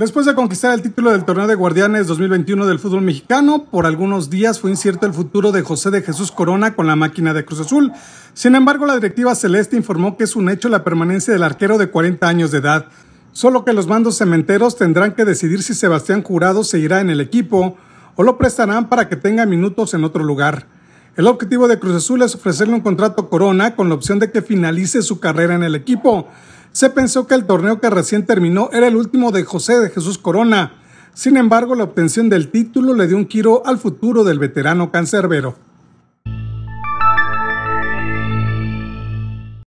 Después de conquistar el título del torneo de Guardianes 2021 del fútbol mexicano, por algunos días fue incierto el futuro de José de Jesús Corona con la máquina de Cruz Azul. Sin embargo, la directiva celeste informó que es un hecho la permanencia del arquero de 40 años de edad, solo que los mandos cementeros tendrán que decidir si Sebastián Jurado irá en el equipo o lo prestarán para que tenga minutos en otro lugar. El objetivo de Cruz Azul es ofrecerle un contrato Corona con la opción de que finalice su carrera en el equipo se pensó que el torneo que recién terminó era el último de José de Jesús Corona. Sin embargo, la obtención del título le dio un giro al futuro del veterano cancerbero.